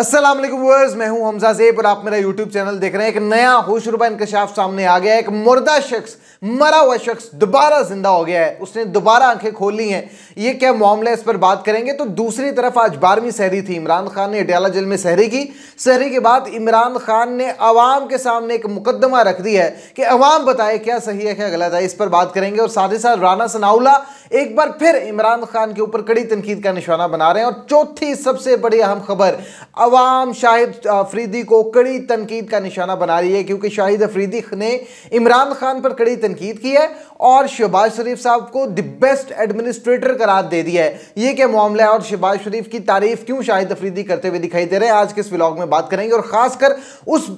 Aslam verse मैं हूं हमजा जेब और आप मेरा यूट्यूब चैनल देख रहे हैं एक नया होशरुबा इंकशाफ सामने आ गया है एक मुर्दा शख्स मरा हुआ शख्स दोबारा जिंदा हो गया है उसने दोबारा आंखें खोल ली हैं ये क्या मामला है इस पर बात करेंगे तो दूसरी तरफ आज बारहवीं सहरी थी इमरान खान ने अटियाला जेल में सहरी की सहरी के बाद इमरान खान ने अवाम के सामने एक मुकदमा रख दिया है कि अवाम बताए क्या सही है क्या गलत है इस पर बात करेंगे और साथ ही साथ राना सनाउला एक बार फिर इमरान खान के ऊपर कड़ी तनकीद का निशाना बना रहे हैं और चौथी सबसे बड़ी अहम खबर आवाम शाहिद अफरीदी को कड़ी तनकीद का निशाना बना रही है क्योंकि शाहिद अफरीदी ने इमरान खान पर कड़ी तनकीद की है और शहबाज शरीफ साहब को द बेस्ट एडमिनिस्ट्रेटर करार दे दिया है ये क्या मामला है और शहबाज शरीफ की तारीफ क्यों शाहिद अफरीदी करते हुए दिखाई दे रहे हैं आज के इस व्लॉग में बात करेंगे और ख़ासकर उस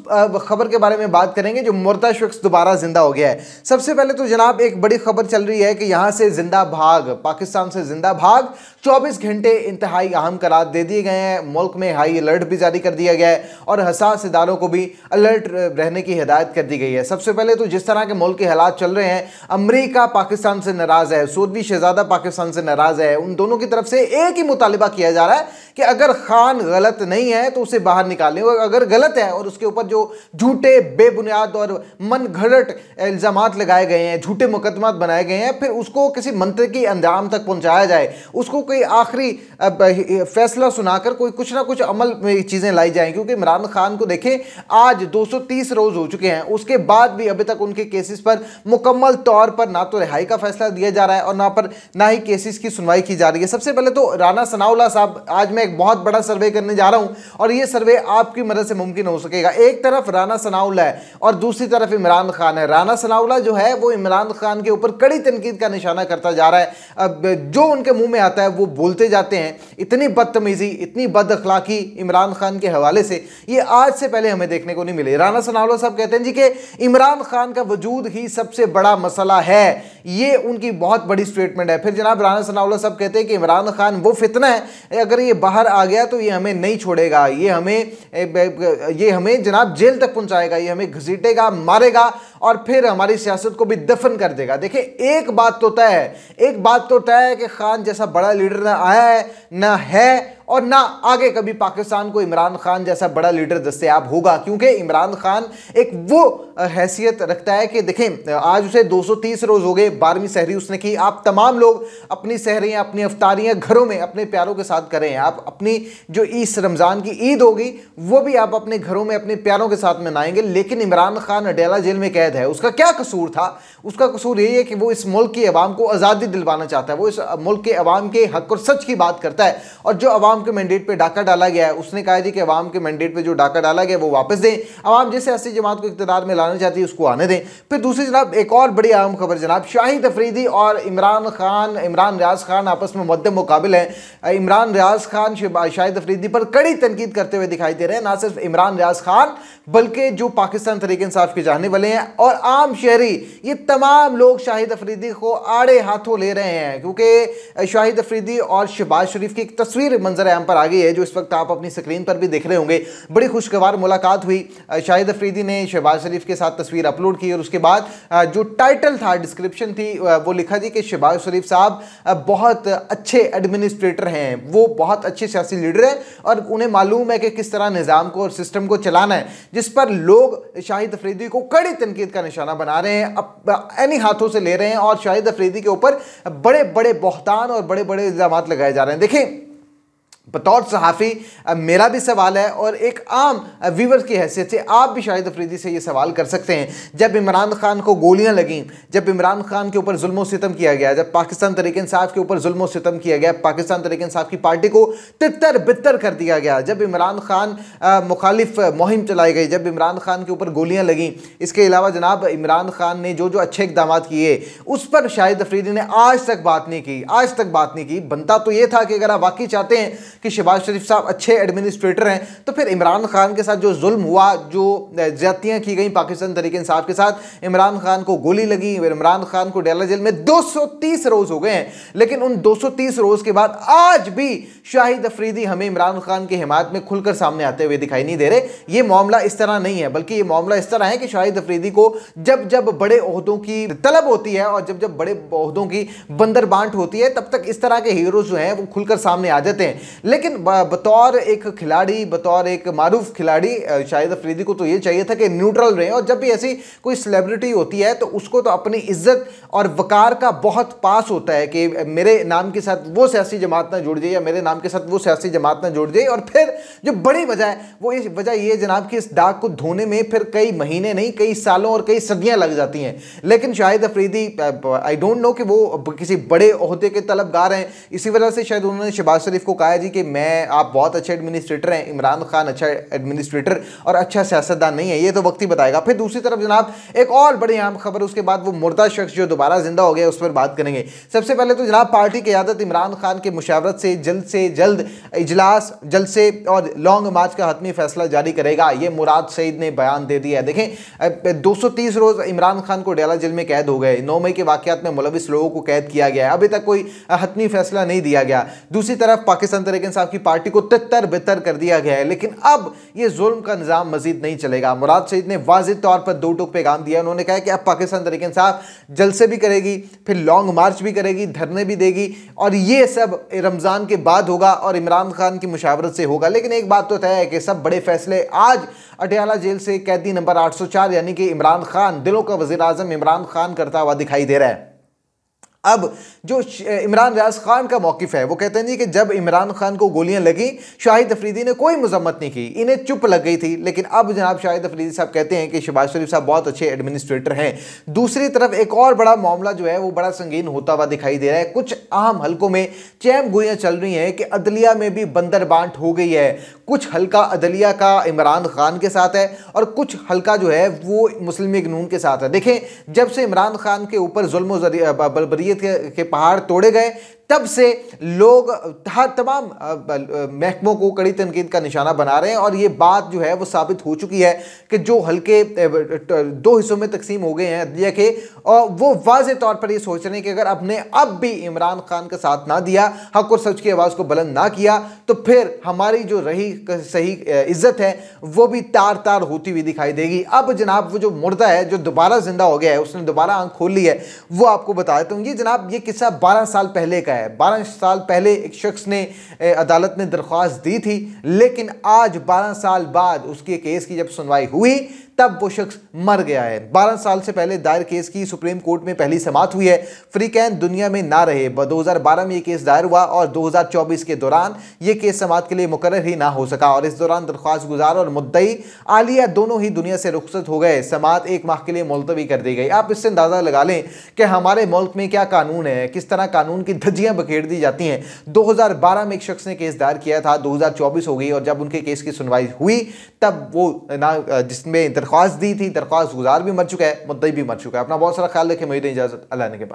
खबर के बारे में बात करेंगे जो मुर्दा शख्स दोबारा जिंदा हो गया है सबसे पहले तो जनाब एक बड़ी खबर चल रही है कि यहां से जिंदा भाग पाकिस्तान से जिंदा भाग चौबीस घंटे इंतहाई अहम करार दे दिए गए हैं मुल्क में हाई अलर्ट अलर्ट भी जारी कर दिया गया है और हसास इदारों को भी अलर्ट रहने की हिदायत कर दी गई है सबसे पहले तो जिस तरह के मुल्क के हालात चल रहे हैं अमरीका पाकिस्तान से नाराज़ है सऊदी शहजादा पाकिस्तान से नाराज़ है उन दोनों की तरफ से एक ही मुतालबा किया जा रहा है कि अगर खान गलत नहीं है तो उसे बाहर निकालें और अगर गलत है और उसके ऊपर जो झूठे बेबुनियाद और मन घड़ट इल्ज़ाम लगाए गए हैं झूठे मुकदमा बनाए गए हैं फिर उसको किसी मंत्र की अंजाम तक पहुँचाया जाए उसको कोई आखिरी फैसला सुनाकर कोई कुछ ना कुछ अमल में चीज़ें लाई जाएँ क्योंकि इमरान खान को देखें आज दो रोज़ हो चुके हैं उसके बाद भी अभी तक उनके केसेस पर मुकम्मल तौर पर ना तो रिहाई का फैसला दिया जा रहा है और ना पर ना ही केसेस की सुनवाई की जा रही है सबसे पहले तो राना सनाउल्ला साहब आज मैं एक बहुत बड़ा सर्वे करने जा रहा हूं और यह सर्वे आपकी मदद से मुमकिन हो सकेगा एक तरफ राना सनाउल्ला है और दूसरी तरफ इमरान खान है राना सनाउल्ला जो है वो इमरान खान के ऊपर कड़ी तनकीद का निशाना करता जा रहा है अब जो उनके मुंह में आता है वो बोलते जाते हैं इतनी बदतमीज़ी इतनी बद अखलाकी इमरान खान के हवाले से ये आज से पहले हमें देखने को नहीं मिले राना सनावला साहब कहते हैं जी कि इमरान खान का वजूद ही सबसे बड़ा मसला है ये उनकी बहुत बड़ी स्टेटमेंट है फिर जनाब राना सनावला साहब कहते हैं कि इमरान खान वो फितना है अगर ये बाहर बाहर आ गया तो ये हमें नहीं छोड़ेगा ये हमें ये हमें जनाब जेल तक पहुंचाएगा ये हमें घसीटेगा मारेगा और फिर हमारी सियासत को भी दफन कर देगा देखिए एक बात तो तय है एक बात तो तय है कि खान जैसा बड़ा लीडर ना आया है ना है और ना आगे कभी पाकिस्तान को इमरान खान जैसा बड़ा लीडर दस्तियाब होगा क्योंकि इमरान खान एक वो हैसियत रखता है कि देखें आज उसे 230 रोज़ हो गए बारहवीं सहरी उसने की आप तमाम लोग अपनी सहरियाँ अपनी अफ्तारियाँ घरों में अपने प्यारों के साथ करें आप अपनी जो इस रमज़ान की ईद होगी वो भी आप अपने घरों में अपने प्यारों के साथ मनाएंगे लेकिन इमरान खान अडेला जेल में कह कैद है उसका क्या कसूर था उसका कसूर यही है कि वो इस मुल्क की आवाम को आज़ादी दिलवाना चाहता है वो इस मुल्क के अवाम के हक और सच की बात करता है और जो अवाम के मैंडेट पर डाका डाला गया है उसने कहा जी कि अवाम के मैंडेट पर जो डाका डाला गया वो वापस दें आवाम जैसे ऐसी जमात को इकतदार में लाना चाहती है उसको आने दें फिर दूसरी जनाब एक और बड़ी अहम खबर जनाब शाहिद अफरीदी और इमरान खान इमरान रियाज खान आपस में मद्दे मुकाबिल हैं इमरान रियाज खान शाहिद अफरीदी पर कड़ी तनकीद करते हुए दिखाई दे रहे हैं ना सिर्फ इमरान रियाज खान बल्कि जो पाकिस्तान तरीके इंसाफ के जाने वाले हैं और आम शहरी ये तमाम लोग शाहिद अफरीदी को आड़े हाथों ले रहे हैं क्योंकि शाहिद अफरीदी और शहबाज शरीफ की एक तस्वीर मंजर आम पर आ गई है जो इस वक्त आप अपनी स्क्रीन पर भी देख रहे होंगे बड़ी खुशगवार मुलाकात हुई शाहिद अफरीदी ने शहबाज शरीफ के साथ तस्वीर अपलोड की और उसके बाद जो टाइटल था डिस्क्रिप्शन थी वो लिखा थी कि शहबाज शरीफ साहब बहुत अच्छे एडमिनिस्ट्रेटर हैं वो बहुत अच्छे सियासी लीडर हैं और उन्हें मालूम है कि किस तरह निज़ाम को और सिस्टम को चलाना है जिस पर लोग शाहिद अफरीदी को कड़ी तनकी शखसियत का निशाना बना रहे हैं अब एनी हाथों से ले रहे हैं और शाहिद अफरीदी के ऊपर बड़े बड़े बहतान और बड़े बड़े इल्ज़ाम लगाए जा रहे हैं देखें बतौर सहाफ़ी मेरा भी सवाल है और एक आम व्यूवर की हैसियत से आप भी शाहिद अफरीदी से ये सवाल कर सकते हैं जब इमरान खान को गोलियां लगें जब इमरान खान के ऊपर जुल्म सितम किया गया जब पाकिस्तान तरीक साहब के ऊपर जुल्म सितम किया गया पाकिस्तान तरीक साहब की पार्टी को तितर बितर कर दिया गया जब इमरान खान मुखालिफ मुहिम चलाई गई जब इमरान खान के ऊपर गोलियाँ लगें इसके अलावा जनाब इमरान खान ने जो जो अच्छे इकदाम किए उस पर शाहिद अफरीदी ने आज तक बात नहीं की आज तक बात नहीं की बनता तो ये था कि अगर आप वाकई चाहते हैं कि शहबाज शरीफ साहब अच्छे एडमिनिस्ट्रेटर हैं तो फिर इमरान खान के साथ जो जुल्म हुआ जो ज्यादतियाँ की गई पाकिस्तान तरीके इंसाफ के साथ इमरान खान को गोली लगी इमरान खान को डेला जेल में 230 रोज़ हो गए हैं लेकिन उन 230 रोज़ के बाद आज भी शाहिद अफरीदी हमें इमरान खान की हिमात में खुलकर सामने आते हुए दिखाई नहीं दे रहे ये मामला इस तरह नहीं है बल्कि ये मामला इस तरह है कि शाहिद अफरीदी को जब जब बड़े अहदों की तलब होती है और जब जब बड़े अहदों की बंदर बांट होती है तब तक इस तरह के हीरोज जो हैं वो खुलकर सामने आ जाते हैं लेकिन बतौर एक खिलाड़ी बतौर एक मारूफ खिलाड़ी शाहिद अफरीदी को तो ये चाहिए था कि न्यूट्रल रहें और जब भी ऐसी कोई सेलिब्रिटी होती है तो उसको तो अपनी इज्जत और वकार का बहुत पास होता है कि मेरे नाम के साथ वो सियासी जमात ना जुड़ जाए या मेरे नाम के साथ वो सियासी जमात ना जुड़ जाए और फिर जो बड़ी वजह है वो इस वजह ये जनाब कि इस डाक को धोने में फिर कई महीने नहीं कई सालों और कई सदियाँ लग जाती हैं लेकिन Shahid Afridi I don't know कि वो किसी बड़े अहदे के तलबगार हैं इसी वजह से शायद उन्होंने शहबाज शरीफ को कहा है जी कि मैं आप बहुत अच्छे एडमिनिस्ट्रेटर हैं इमरान खान अच्छा एडमिनिस्ट्रेटर और अच्छा सियासतदान नहीं है ये तो वक्त ही बताएगा फिर दूसरी तरफ जनाब एक और बड़ी अहम खबर उसके बाद वो मुर्दा शख्स जो दोबारा जिंदा हो गया उस पर बात करेंगे सबसे पहले तो जनाब पार्टी की आदत इमरान खान के मुशावरत से जल्द से जल्द इजलास जल्द से और लॉन्ग मार्च का हतमी फैसला जारी करेगा ये मुराद सईद ने बयान दे दिया है देखें 230 रोज़ इमरान खान को डेला जेल में कैद हो गए नौ मई के वाकत में मुलविस लोगों को कैद किया गया अभी तक कोई हतमी फैसला नहीं दिया गया दूसरी तरफ पाकिस्तान तरीके लेकिन साहब की पार्टी को तितर बितर कर दिया गया है लेकिन अब ये जुल्म का निज़ाम मजीद नहीं चलेगा मुराद सईद ने वाज तौर पर दो टूक पैगाम दिया उन्होंने कहा कि अब पाकिस्तान तरीके साहब जलसे भी करेगी फिर लॉन्ग मार्च भी करेगी धरने भी देगी और ये सब रमज़ान के बाद होगा और इमरान खान की मुशावरत से होगा लेकिन एक बात तो तय है कि सब बड़े फैसले आज अटियाला जेल से कैदी नंबर 804 यानी कि इमरान खान दिलों का वजीर अजम इमरान खान करता हुआ दिखाई दे रहा है अब जो इमरान रियाज खान का मौकफ है वो कहते हैं जी कि जब इमरान खान को गोलियां लगी शाहिद अफरीदी ने कोई मजम्मत नहीं की इन्हें चुप लग गई थी लेकिन अब जनाब शाहिद अफरीदी साहब कहते हैं कि शबाज शरीफ साहब बहुत अच्छे एडमिनिस्ट्रेटर हैं दूसरी तरफ एक और बड़ा मामला जो है वो बड़ा संगीन होता हुआ दिखाई दे रहा है कुछ अहम हल्कों में चैम गोलियां चल रही हैं कि अदलिया में भी बंदर बांट हो गई है कुछ हल्का अदलिया का इमरान खान के साथ है और कुछ हल्का जो है वो मुस्लिम लीग नून के साथ है देखें जब से इमरान खान के ऊपर जुल्म बलबरीत के, के पहाड़ तोड़े गए तब से लोग हर तमाम महकमों को कड़ी तनकीद का निशाना बना रहे हैं और ये बात जो है वो साबित हो चुकी है कि जो हल्के दो हिस्सों में तकसीम हो गए हैं अदलिया के और वो वाज तौर पर ये सोच रहे हैं कि अगर अपने अब भी इमरान खान का साथ ना दिया हक और सच की आवाज़ को बुलंद ना किया तो फिर हमारी जो रही सही इज्जत है वो भी तार तार होती हुई दिखाई देगी अब जनाब वो जो मुर्दा है जो दोबारा जिंदा हो गया है उसने दोबारा आंख खोल ली है वो आपको बता देता हूँ ये जनाब ये किस्सा बारह साल पहले का है बारह साल पहले एक शख्स ने अदालत में दरख्वास्त दी थी लेकिन आज बारह साल बाद उसके केस की जब सुनवाई हुई तब वो शख्स मर गया है बारह साल से पहले दायर केस की सुप्रीम कोर्ट में पहली समाप्त हुई है फ्री कैन दुनिया में ना रहे 2012 में ये केस दायर हुआ और 2024 के दौरान ये केस समात के लिए मुकर ही ना हो सका और इस दौरान दरख्वास्त गुजार और मुद्दई आलिया दोनों ही दुनिया से रुखसत हो गए समात एक माह के लिए मुलतवी कर दी गई आप इससे अंदाज़ा लगा लें कि हमारे मुल्क में क्या कानून है किस तरह कानून की धज्जियाँ बखेड़ दी जाती हैं 2012 में एक शख्स ने केस दायर किया था 2024 हो गई और जब उनके केस की सुनवाई हुई तब वो ना जिसमें दरख्वास्त दी थी दरख्वास्त गुजार भी मर चुका है मुद्दई भी मर चुका है अपना बहुत सारा ख्याल रखें मुझे तो इजाज़त अल्लाह ने के बाद